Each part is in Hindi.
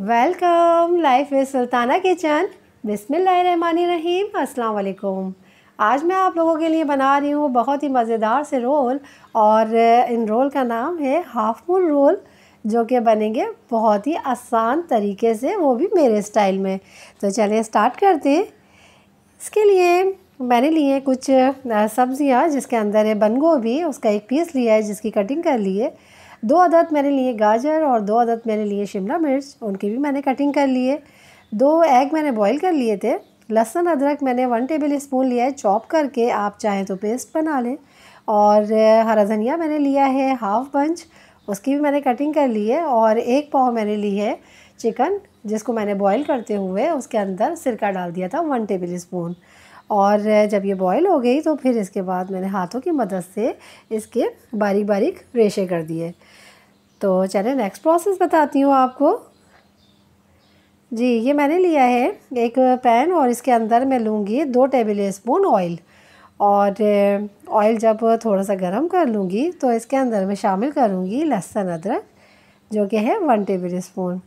welcome life with Sultana kitchen बिसमीम अस्सलाम वालेकुम आज मैं आप लोगों के लिए बना रही हूँ बहुत ही मज़ेदार से रोल और इन रोल का नाम है हाफ मून रोल जो कि बनेंगे बहुत ही आसान तरीके से वो भी मेरे स्टाइल में तो चलिए स्टार्ट करते हैं इसके लिए मैंने लिए कुछ सब्ज़ियाँ जिसके अंदर है बंद गोभी उसका एक पीस लिया है जिसकी कटिंग कर ली है दो अदद मैंने लिए गाजर और दो अदद मैंने लिए शिमला मिर्च उनकी भी मैंने कटिंग कर लिए दो एग मैंने बॉईल कर लिए थे लहसुन अदरक मैंने वन टेबल स्पून लिया है चॉप करके आप चाहें तो पेस्ट बना लें और हरा धनिया मैंने लिया है हाफ़ बंच उसकी भी मैंने कटिंग कर ली है और एक पाव मैंने ली है चिकन जिसको मैंने बॉईल करते हुए उसके अंदर सिरका डाल दिया था वन टेबल स्पून और जब ये बॉईल हो गई तो फिर इसके बाद मैंने हाथों की मदद से इसके बारीक बारीक रेशे कर दिए तो चलें नेक्स्ट प्रोसेस बताती हूँ आपको जी ये मैंने लिया है एक पैन और इसके अंदर मैं लूँगी दो टेबल स्पून ऑयल और ऑयल जब थोड़ा सा गर्म कर लूँगी तो इसके अंदर मैं शामिल करूँगी लहसुन अदरक जो कि है वन टेबल स्पून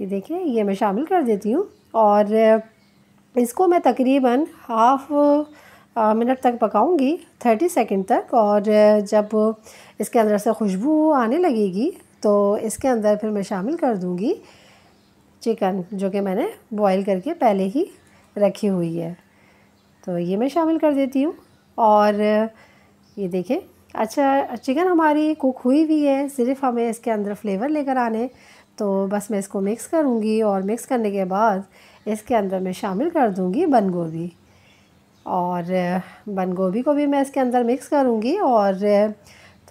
ये देखिए ये मैं शामिल कर देती हूँ और इसको मैं तकरीबन हाफ़ मिनट तक पकाऊंगी थर्टी सेकंड तक और जब इसके अंदर से खुशबू आने लगेगी तो इसके अंदर फिर मैं शामिल कर दूँगी चिकन जो कि मैंने बॉईल करके पहले ही रखी हुई है तो ये मैं शामिल कर देती हूँ और ये देखें अच्छा चिकन हमारी कुक हुई हुई है सिर्फ हमें इसके अंदर फ्लेवर लेकर आने तो बस मैं इसको मिक्स करूँगी और मिक्स करने के बाद इसके अंदर मैं शामिल कर दूँगी बंद गोभी और बंद गोभी को भी मैं इसके अंदर मिक्स करूँगी और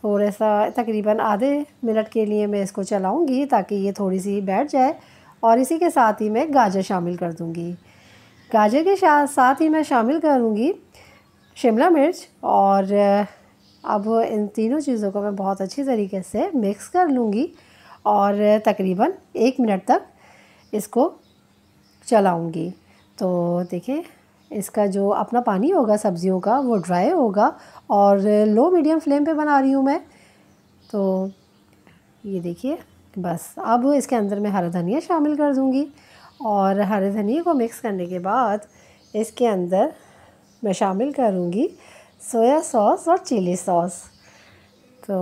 थोड़ा सा तकरीबन आधे मिनट के लिए मैं इसको चलाऊँगी ताकि ये थोड़ी सी बैठ जाए और इसी के साथ ही मैं गाजर शामिल कर दूँगी गाजर के साथ ही मैं शामिल करूँगी शिमला मिर्च और अब इन तीनों चीज़ों को मैं बहुत अच्छी तरीके से मिक्स कर लूँगी और तकरीबन एक मिनट तक इसको चलाऊँगी तो देखिए इसका जो अपना पानी होगा सब्जियों का वो ड्राई होगा और लो मीडियम फ्लेम पे बना रही हूँ मैं तो ये देखिए बस अब इसके अंदर मैं हरा धनिया शामिल कर दूँगी और हरे धनिए को मिक्स करने के बाद इसके अंदर मैं शामिल करूँगी सोया सॉस और चिली सॉस तो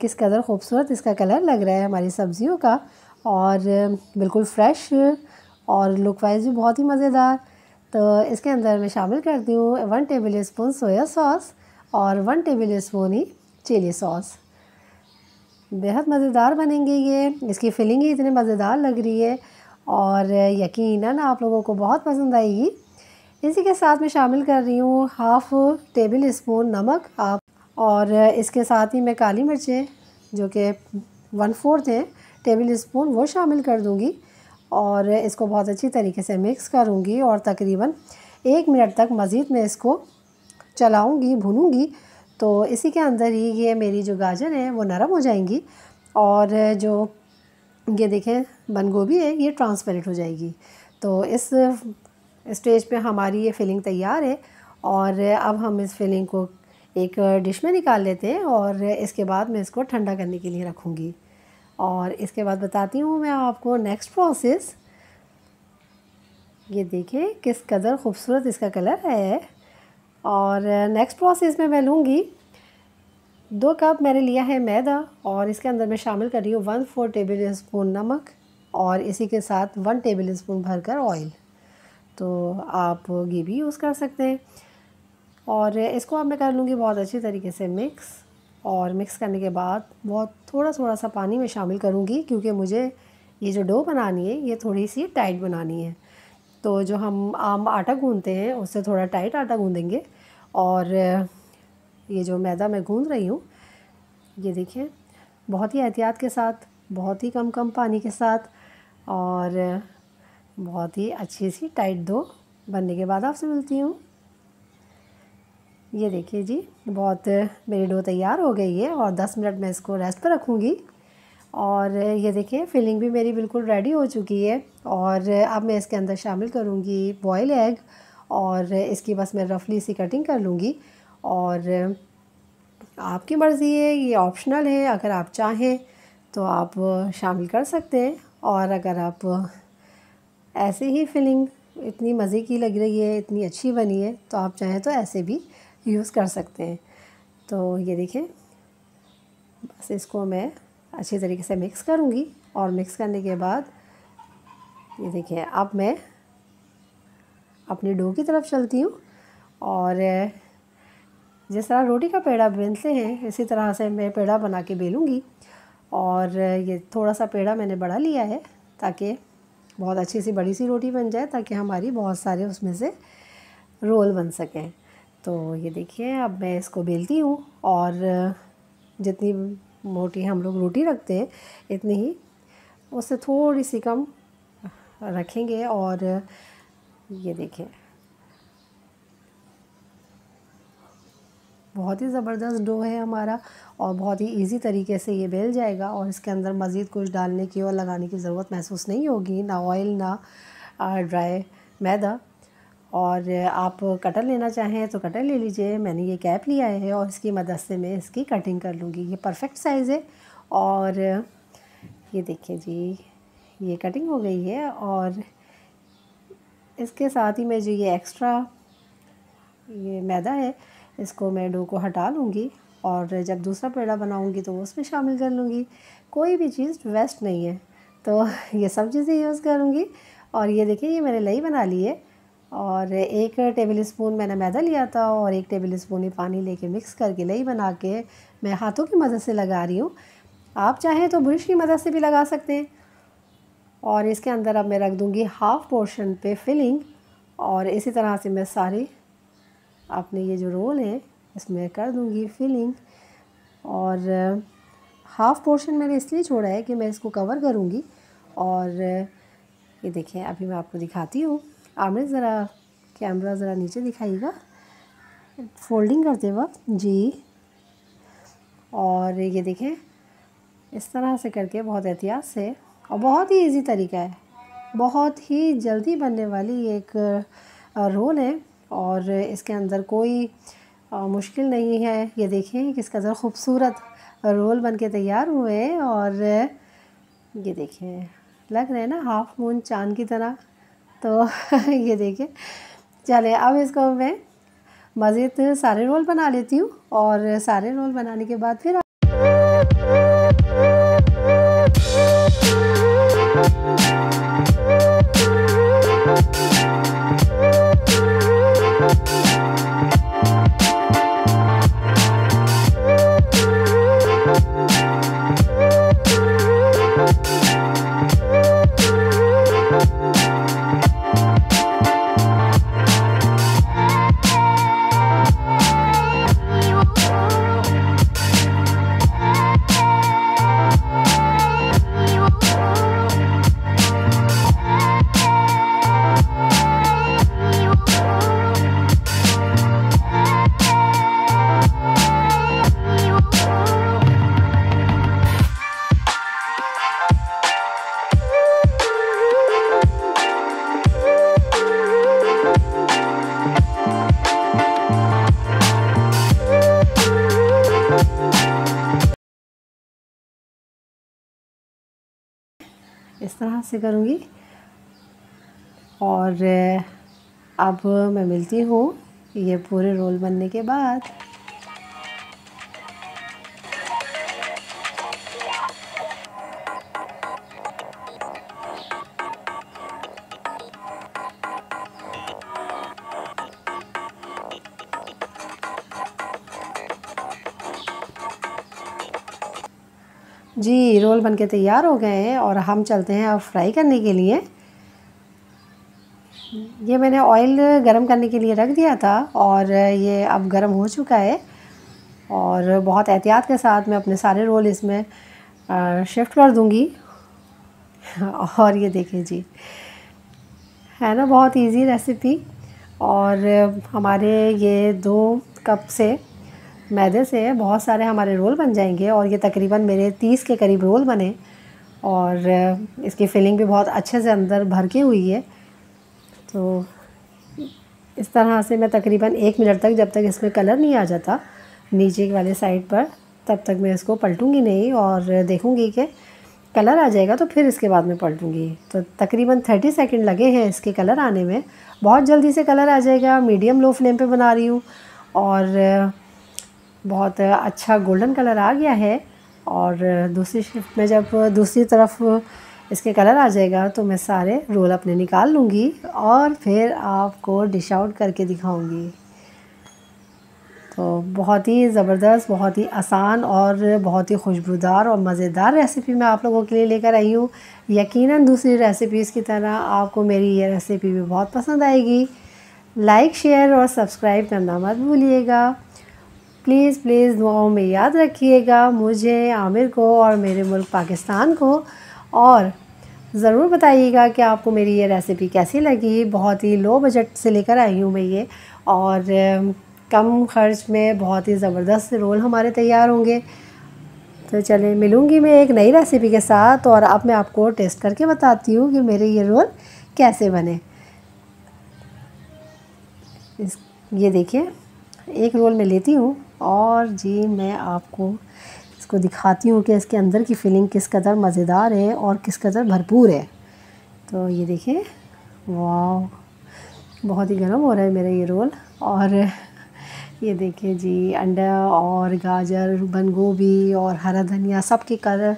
किस कदर खूबसूरत इसका कलर लग रहा है हमारी सब्ज़ियों का और बिल्कुल फ्रेश और लुक वाइज भी बहुत ही मज़ेदार तो इसके अंदर मैं शामिल करती हूँ one tablespoon soya sauce और वन टेबल स्पून ही चिली सॉस बेहद मज़ेदार बनेंगे ये इसकी फिलिंग ही इतनी मज़ेदार लग रही है और यकीनन आप लोगों को बहुत पसंद आएगी इसी के साथ मैं शामिल कर रही हूँ हाफ़ टेबल स्पून नमक आप और इसके साथ ही मैं काली मिर्चें जो कि वन फोर्थ हैं टेबल स्पून वो शामिल कर दूँगी और इसको बहुत अच्छी तरीके से मिक्स करूँगी और तकरीबन एक मिनट तक मज़ीद मैं इसको चलाऊँगी भूनूँगी तो इसी के अंदर ही ये मेरी जो गाजर है वो नरम हो जाएंगी और जो ये देखें बंद गोभी है ये ट्रांसपेरेंट हो जाएगी तो इस स्टेज पे हमारी ये फिलिंग तैयार है और अब हम इस फिलिंग को एक डिश में निकाल लेते हैं और इसके बाद मैं इसको ठंडा करने के लिए रखूँगी और इसके बाद बताती हूँ मैं आपको नेक्स्ट प्रोसेस ये देखें किस कदर ख़ूबसूरत इसका कलर है और नेक्स्ट प्रोसेस में मैं लूँगी दो कप मैंने लिया है मैदा और इसके अंदर मैं शामिल कर रही हूँ वन फोर टेबल स्पून नमक और इसी के साथ वन टेबल स्पून भर कर ऑयल तो आप घी भी यूज़ कर सकते हैं और इसको अब मैं कर लूँगी बहुत अच्छी तरीके से मिक्स और मिक्स करने के बाद बहुत थोड़ा थोड़ा सा पानी में शामिल करूँगी क्योंकि मुझे ये जो डो बनानी है ये थोड़ी सी टाइट बनानी है तो जो हम आम आटा गूंदते हैं उससे थोड़ा टाइट आटा गूँधेंगे और ये जो मैदा मैं गूँध रही हूँ ये देखिए बहुत ही एहतियात के साथ बहुत ही कम कम पानी के साथ और बहुत ही अच्छी सी टाइट दो बनने के बाद आपसे मिलती हूँ ये देखिए जी बहुत मेरी डो तैयार हो गई है और 10 मिनट मैं इसको रेस्ट पर रखूँगी और ये देखिए फिलिंग भी मेरी बिल्कुल रेडी हो चुकी है और अब मैं इसके अंदर शामिल करूँगी बॉयल एग और इसकी बस मैं रफली सी कटिंग कर लूँगी और आपकी मर्ज़ी है ये ऑप्शनल है अगर आप चाहें तो आप शामिल कर सकते हैं और अगर आप ऐसे ही फिलिंग इतनी मज़े की लग रही है इतनी अच्छी बनी है तो आप चाहें तो ऐसे भी यूज़ कर सकते हैं तो ये देखें बस इसको मैं अच्छी तरीके से मिक्स करूँगी और मिक्स करने के बाद ये देखिए अब मैं अपने डो की तरफ चलती हूँ और जिस तरह रोटी का पेड़ा बेलते हैं इसी तरह से मैं पेड़ा बना के बेलूँगी और ये थोड़ा सा पेड़ा मैंने बड़ा लिया है ताकि बहुत अच्छी सी बड़ी सी रोटी बन जाए ताकि हमारी बहुत सारे उसमें से रोल बन सकें तो ये देखिए अब मैं इसको बेलती हूँ और जितनी मोटी हम लोग रोटी रखते हैं इतनी ही उससे थोड़ी सी कम रखेंगे और ये देखिए बहुत ही ज़बरदस्त डो है हमारा और बहुत ही इजी तरीके से ये बेल जाएगा और इसके अंदर मज़ीद कुछ डालने की और लगाने की ज़रूरत महसूस नहीं होगी ना ऑयल ना ड्राई मैदा और आप कटर लेना चाहें तो कटर ले लीजिए मैंने ये कैप लिया है और इसकी मदद से मैं इसकी कटिंग कर लूँगी ये परफेक्ट साइज़ है और ये देखिए जी ये कटिंग हो गई है और इसके साथ ही मैं जो ये एक्स्ट्रा ये मैदा है इसको मैं डो को हटा लूँगी और जब दूसरा पेड़ा बनाऊँगी तो उसमें शामिल कर लूँगी कोई भी चीज़ वेस्ट नहीं है तो ये सब चीज़ें यूज़ करूँगी और ये देखिए ये मैंने लई बना ली है और एक टेबल स्पून मैंने मैदा लिया था और एक टेबल स्पून ही पानी लेके मिक्स करके लई बना के मैं हाथों की मदद से लगा रही हूँ आप चाहें तो ब्रश की मदद से भी लगा सकते हैं और इसके अंदर अब मैं रख दूँगी हाफ़ पोर्शन पे फिलिंग और इसी तरह से मैं सारे अपने ये जो रोल हैं इसमें कर दूँगी फिलिंग और हाफ़ पोर्शन मैंने इसलिए छोड़ा है कि मैं इसको कवर करूँगी और ये देखें अभी मैं आपको दिखाती हूँ आमिर ज़रा कैमरा ज़रा नीचे दिखाइएगा फोल्डिंग करते वक्त जी और ये देखें इस तरह से करके बहुत एहतियात से और बहुत ही इजी तरीका है बहुत ही जल्दी बनने वाली एक रोल है और इसके अंदर कोई मुश्किल नहीं है ये देखें किस कदर खूबसूरत रोल बन के तैयार हुए और ये देखें लग रहे हैं ना हाफ़ मून चाँद की तरह तो ये देखिए चले अब इसको मैं मज़ीद सारे रोल बना लेती हूँ और सारे रोल बनाने के बाद फिर तरह से करूँगी और अब मैं मिलती हूँ ये पूरे रोल बनने के बाद जी रोल बनके तैयार हो गए हैं और हम चलते हैं अब फ्राई करने के लिए ये मैंने ऑयल गरम करने के लिए रख दिया था और ये अब गरम हो चुका है और बहुत एहतियात के साथ मैं अपने सारे रोल इसमें शिफ्ट कर दूँगी और ये देखें जी है ना बहुत इजी रेसिपी और हमारे ये दो कप से मैदे से बहुत सारे हमारे रोल बन जाएंगे और ये तकरीबन मेरे तीस के करीब रोल बने और इसकी फिलिंग भी बहुत अच्छे से अंदर भर के हुई है तो इस तरह से मैं तकरीबन एक मिनट तक जब तक इसमें कलर नहीं आ जाता नीचे वाले साइड पर तब तक मैं इसको पलटूंगी नहीं और देखूंगी कि कलर आ जाएगा तो फिर इसके बाद में पलटूंगी तो तकरीबन थर्टी सेकेंड लगे हैं इसके कलर आने में बहुत जल्दी से कलर आ जाएगा मीडियम लो फ्लेम पर बना रही हूँ और बहुत अच्छा गोल्डन कलर आ गया है और दूसरी शिफ्ट में जब दूसरी तरफ इसके कलर आ जाएगा तो मैं सारे रोल अपने निकाल लूँगी और फिर आपको डिश आउट करके दिखाऊँगी तो बहुत ही ज़बरदस्त बहुत ही आसान और बहुत ही खुशबूदार और मज़ेदार रेसिपी मैं आप लोगों के लिए लेकर आई हूँ यकीनन दूसरी रेसिपीज़ की तरह आपको मेरी ये रेसिपी भी बहुत पसंद आएगी लाइक शेयर और सब्सक्राइब करना मत भूलिएगा प्लीज़ प्लीज़ दुआओं में याद रखिएगा मुझे आमिर को और मेरे मुल्क पाकिस्तान को और ज़रूर बताइएगा कि आपको मेरी ये रेसिपी कैसी लगी बहुत ही लो बजट से लेकर आई हूँ मैं ये और कम खर्च में बहुत ही ज़बरदस्त रोल हमारे तैयार होंगे तो चले मिलूँगी मैं एक नई रेसिपी के साथ और अब मैं आपको टेस्ट करके बताती हूँ कि मेरे ये रोल कैसे बने इस ये देखिए एक रोल मैं लेती हूँ और जी मैं आपको इसको दिखाती हूँ कि इसके अंदर की फीलिंग किस कदर मज़ेदार है और किस कदर भरपूर है तो ये देखिए वाह बहुत ही गर्म हो रहा है मेरा ये रोल और ये देखिए जी अंडा और गाजर बंद गोभी और हरा धनिया सब के कलर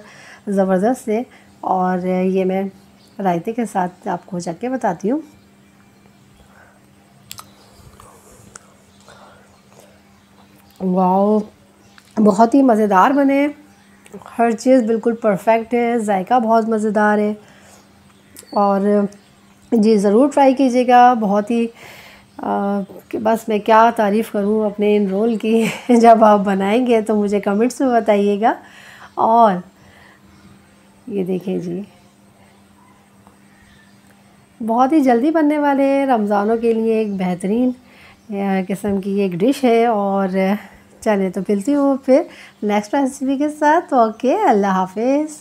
ज़बरदस्त है और ये मैं रायते के साथ आपको चख के बताती हूँ वाओ बहुत ही मज़ेदार बने हर चीज़ बिल्कुल परफेक्ट है जायका बहुत मज़ेदार है और जी ज़रूर ट्राई कीजिएगा बहुत ही आ, बस मैं क्या तारीफ़ करूँ अपने इन रोल की जब आप बनाएंगे तो मुझे कमेंट्स में बताइएगा और ये देखें जी बहुत ही जल्दी बनने वाले रमज़ानों के लिए एक बेहतरीन किस्म की एक डिश है और चले तो मिलती हूँ फिर नेक्स्ट रेसिपी के साथ ओके अल्लाह हाफिज़